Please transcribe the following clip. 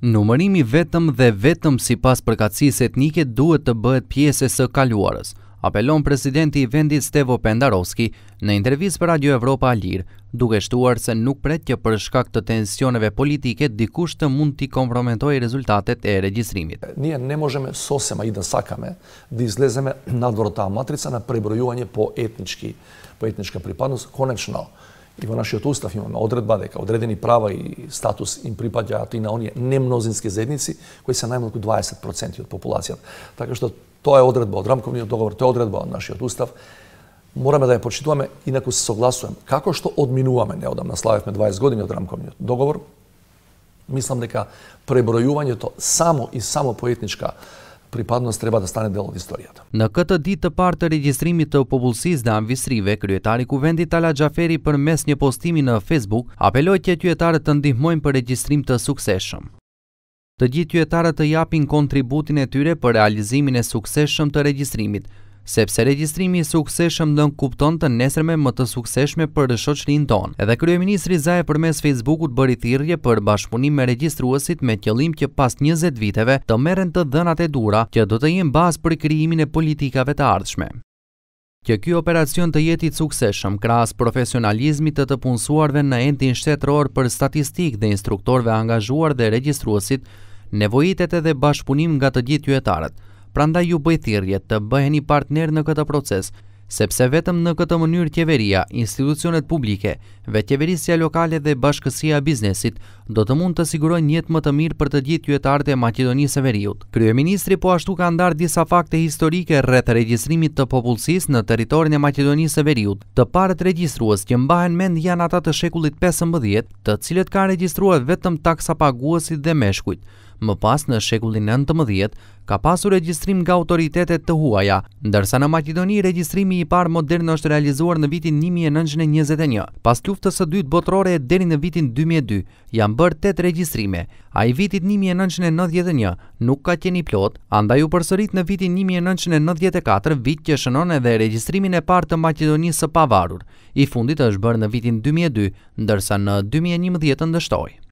Numërimi vetëm dhe vetëm si pas përkatsis etnike duhet të bëhet pjesë së kaluarës, apelon presidenti i vendit Stevo Pendarovski në intervjiz për Radio Evropa Alir, duke shtuar se nuk pret që për shkak të tensioneve politike dikush të mund t'i komprometojë rezultatet e regjistrimit. Nije ne možeme sose ma i sakame dhe izlezeme në dvrota matrica në prebrojuanje po etnički, po etnička pripadnost, konečno, И во нашиот устав имаме одредба дека одредени права и статус им припаѓаат и на оние немнозински заедници кои се најмалку 20% од популацијата. Така што тоа е одредба од рамковниот договор, тоа е одредба од нашиот устав. Мораме да ја почитуваме, инаку се согласувам. Како што одминуваме, неодамна славевме 20 години од рамковниот договор, мислам дека пребројувањето само и само по етничка pripadnës treba da stane dhe istorijata. Në këtë ditë të partë të registrimit të popullësis dhe anvisrive, kryetari kuvendit Tala Gjaferi për mes një postimi në Facebook apeloj që kjetarët të ndihmojnë për registrim të sukseshëm të gjithë kjetarët të japin kontributin e tyre për realizimin e sukseshëm të regjistrimit, sepse registrimi i sukseshëm dënë kupton të nesrme më të sukseshme për rëshoqrin tonë. Edhe Kryeministri Zaje për mes Facebookut bëri thirje për bashkëpunim me registruasit me tjelim që pas 20 viteve të meren të dënat e dura që do të jenë bazë për kriimin e politikave të ardhshme. Kjo kjo operacion të jetit sukseshëm, kras profesionalizmi të të punësuarve në entin shtetëror për statistik dhe instruktorve angazhuar dhe registruasit, nevojitet edhe bashkëpunim nga të gjithë juetarët pranda ju bëjthirje të bëheni partner në këtë proces, sepse vetëm në këtë mënyrë tjeveria, institucionet publike, tjeverisja lokale dhe bashkësia biznesit do të mund të sigurojnë njëtë më të mirë për të gjithë e Macedonisë e Veriut. Kryeministri po ashtu ka ndarë disa fakte historike rreth regjistrimit të popullësis në teritorin e Maqedonisë e Veriut. Të parët të që mbahen mend janë ata të shekullit 15, të cilët ka regjistruat vetëm taksa paguasit dhe meshkujt, më pas në shekullin 19, ka pasur regjistrim nga autoritetet të huaja, ndërsa në Makedoni regjistrimi i par modern është realizuar në vitin 1921. Pas luftës së dytë botërore deri në vitin 2002, janë bërë 8 regjistrime. A i vitit 1991 nuk ka tjeni plot, andaj u përsërit në vitin 1994, vit që shënon edhe regjistrimin e partë të Makedonisë së pavarur. I fundit është bërë në vitin 2002, ndërsa në 2011 ndështoj.